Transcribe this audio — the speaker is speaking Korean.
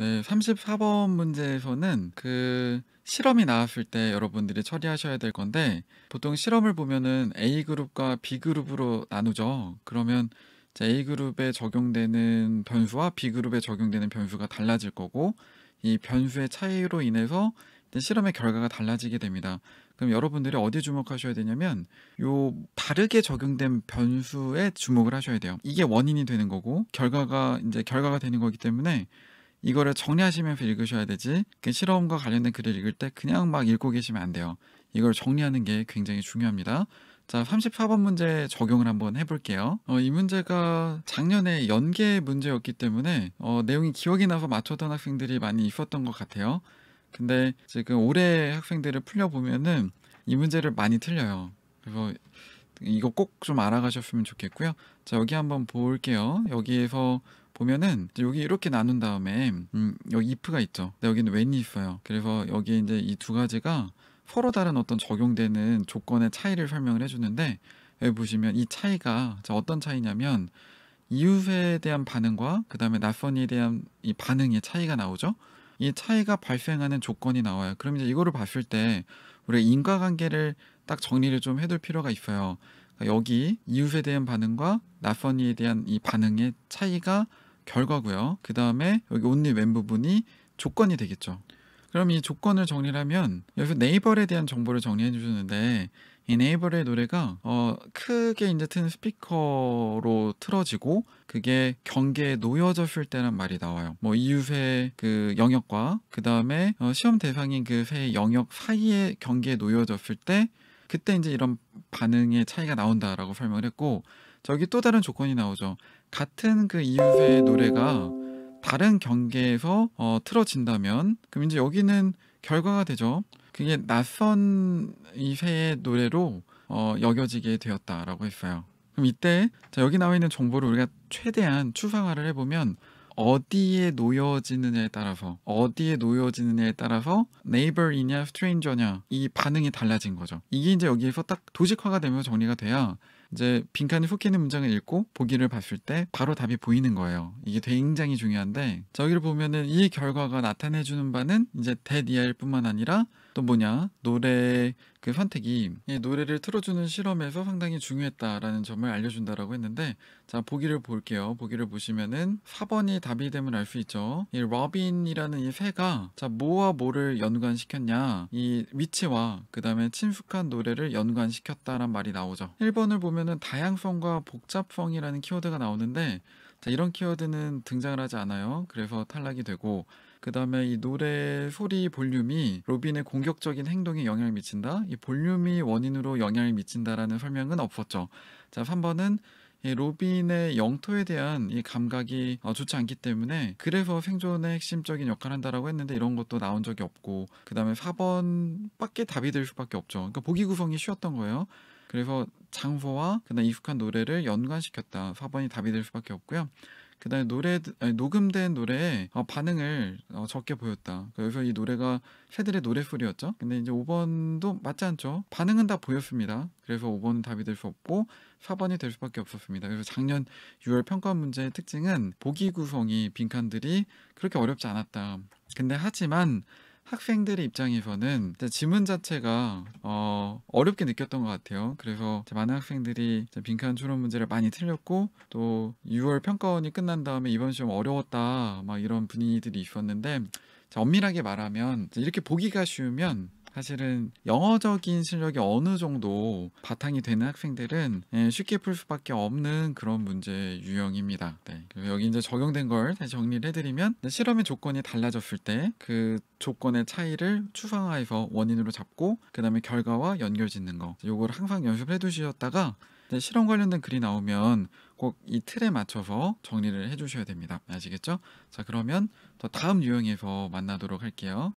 네, 34번 문제에서는 그 실험이 나왔을 때 여러분들이 처리하셔야 될 건데 보통 실험을 보면은 A 그룹과 B 그룹으로 나누죠. 그러면 A 그룹에 적용되는 변수와 B 그룹에 적용되는 변수가 달라질 거고 이 변수의 차이로 인해서 실험의 결과가 달라지게 됩니다. 그럼 여러분들이 어디에 주목하셔야 되냐면 요 다르게 적용된 변수에 주목을 하셔야 돼요. 이게 원인이 되는 거고 결과가 이제 결과가 되는 거기 때문에 이거를 정리하시면서 읽으셔야 되지 그 실험과 관련된 글을 읽을 때 그냥 막 읽고 계시면 안 돼요. 이걸 정리하는 게 굉장히 중요합니다. 자, 34번 문제 적용을 한번 해볼게요. 어, 이 문제가 작년에 연계 문제였기 때문에 어, 내용이 기억이 나서 맞췄던 학생들이 많이 있었던 것 같아요. 근데 지금 올해 학생들을 풀려보면은 이 문제를 많이 틀려요. 그래서 이거 꼭 좀 알아가셨으면 좋겠고요. 자 여기 한번 볼게요. 여기에서 보면은 여기 이렇게 나눈 다음에 음, 여기 if가 있죠. 근데 여기는 when이 있어요. 그래서 여기 이제 이 두 가지가 서로 다른 어떤 적용되는 조건의 차이를 설명을 해주는데 여기 보시면 이 차이가 자 어떤 차이냐면 이웃에 대한 반응과 그 다음에 낯선이에 대한 이 반응의 차이가 나오죠. 이 차이가 발생하는 조건이 나와요. 그럼 이제 이거를 봤을 때 우리가 인과관계를 딱 정리를 좀 해둘 필요가 있어요. 그러니까 여기 이웃에 대한 반응과 낯선이에 대한 이 반응의 차이가 결과고요. 그 다음에 여기 온리 왼 부분이 조건이 되겠죠. 그럼 이 조건을 정리하면 를 여기서 네이버에 대한 정보를 정리해 주는데 이 네이버의 노래가 어 크게 이제 튼 스피커로 틀어지고 그게 경계에 놓여졌을 때란 말이 나와요. 뭐 이웃의 그 영역과 그 다음에 어 시험 대상인 그 세 영역 사이에 경계에 놓여졌을 때 그때 이제 이런 반응의 차이가 나온다라고 설명을 했고 저기 또 다른 조건이 나오죠. 같은 그 이웃의 노래가 다른 경계에서 어, 틀어진다면 그럼 이제 여기는 결과가 되죠. 그게 낯선 이 새의 노래로 어, 여겨지게 되었다라고 했어요. 그럼 이때 자, 여기 나와 있는 정보를 우리가 최대한 추상화를 해보면 어디에 놓여지느냐에 따라서 어디에 놓여지느냐에 따라서 네이버이냐 스트레인저냐 이 반응이 달라진 거죠. 이게 이제 여기에서 딱 도식화가 되면 정리가 돼야 이제 빈칸이 훅 끼는 문장을 읽고 보기를 봤을 때 바로 답이 보이는 거예요. 이게 굉장히 중요한데 저기를 보면은 이 결과가 나타내주는 바는 이제 대디아일 뿐만 아니라 또 뭐냐 노래 그 선택이 노래를 틀어주는 실험에서 상당히 중요했다라는 점을 알려준다라고 했는데 자 보기를 볼게요 보기를 보시면은 4번이 답이 됨을 알수 있죠 이 러빈이라는 이 새가 자 뭐와 뭐를 연관시켰냐 이 위치와 그 다음에 친숙한 노래를 연관시켰다란 말이 나오죠 1번을 보면은 다양성과 복잡성이라는 키워드가 나오는데 자, 이런 키워드는 등장을 하지 않아요. 그래서 탈락이 되고 그 다음에 이 노래 소리 볼륨이 로빈의 공격적인 행동에 영향을 미친다. 이 볼륨이 원인으로 영향을 미친다라는 설명은 없었죠. 자, 3번은 이 로빈의 영토에 대한 이 감각이 어, 좋지 않기 때문에 그래서 생존의 핵심적인 역할을 한다라고 했는데 이런 것도 나온 적이 없고 그 다음에 4번밖에 답이 될 수밖에 없죠. 그러니까 보기 구성이 쉬웠던 거예요. 그래서 장소와 그다음 익숙한 노래를 연관시켰다. 4번이 답이 될 수밖에 없고요. 그다음에 노래 아니, 녹음된 노래에 어, 반응을 어, 적게 보였다. 그래서 이 노래가 새들의 노래소리였죠. 근데 이제 5번도 맞지 않죠. 반응은 다 보였습니다. 그래서 5번은 답이 될 수 없고 4번이 될 수밖에 없었습니다. 그래서 작년 6월 평가 문제의 특징은 보기 구성이 빈칸들이 그렇게 어렵지 않았다. 근데 하지만 학생들의 입장에서는 지문 자체가 어, 어렵게 느꼈던 것 같아요. 그래서 많은 학생들이 빈칸 추론 문제를 많이 틀렸고 또 6월 평가원이 끝난 다음에 이번 시험 어려웠다 막 이런 분위기들이 있었는데 자, 엄밀하게 말하면 이렇게 보기가 쉬우면 사실은 영어적인 실력이 어느 정도 바탕이 되는 학생들은 예, 쉽게 풀 수밖에 없는 그런 문제 유형입니다. 네. 여기 이제 적용된 걸 다시 정리를 해드리면 실험의 조건이 달라졌을 때 그 조건의 차이를 추상화해서 원인으로 잡고 그 다음에 결과와 연결 짓는 거 요걸 항상 연습해 두시다가 실험 관련된 글이 나오면 꼭 이 틀에 맞춰서 정리를 해주셔야 됩니다. 아시겠죠? 자 그러면 더 다음 유형에서 만나도록 할게요.